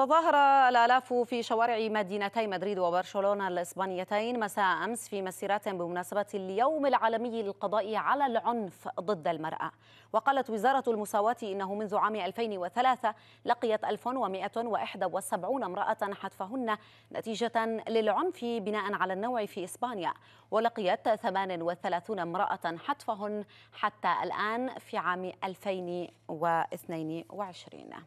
تظاهر الآلاف في شوارع مدينتي مدريد وبرشلونة الإسبانيتين مساء أمس في مسيرات بمناسبة اليوم العالمي للقضاء على العنف ضد المرأة وقالت وزارة المساواة إنه منذ عام 2003 لقيت 1171 امرأة حتفهن نتيجة للعنف بناء على النوع في إسبانيا ولقيت 38 امرأة حتفهن حتى الآن في عام 2022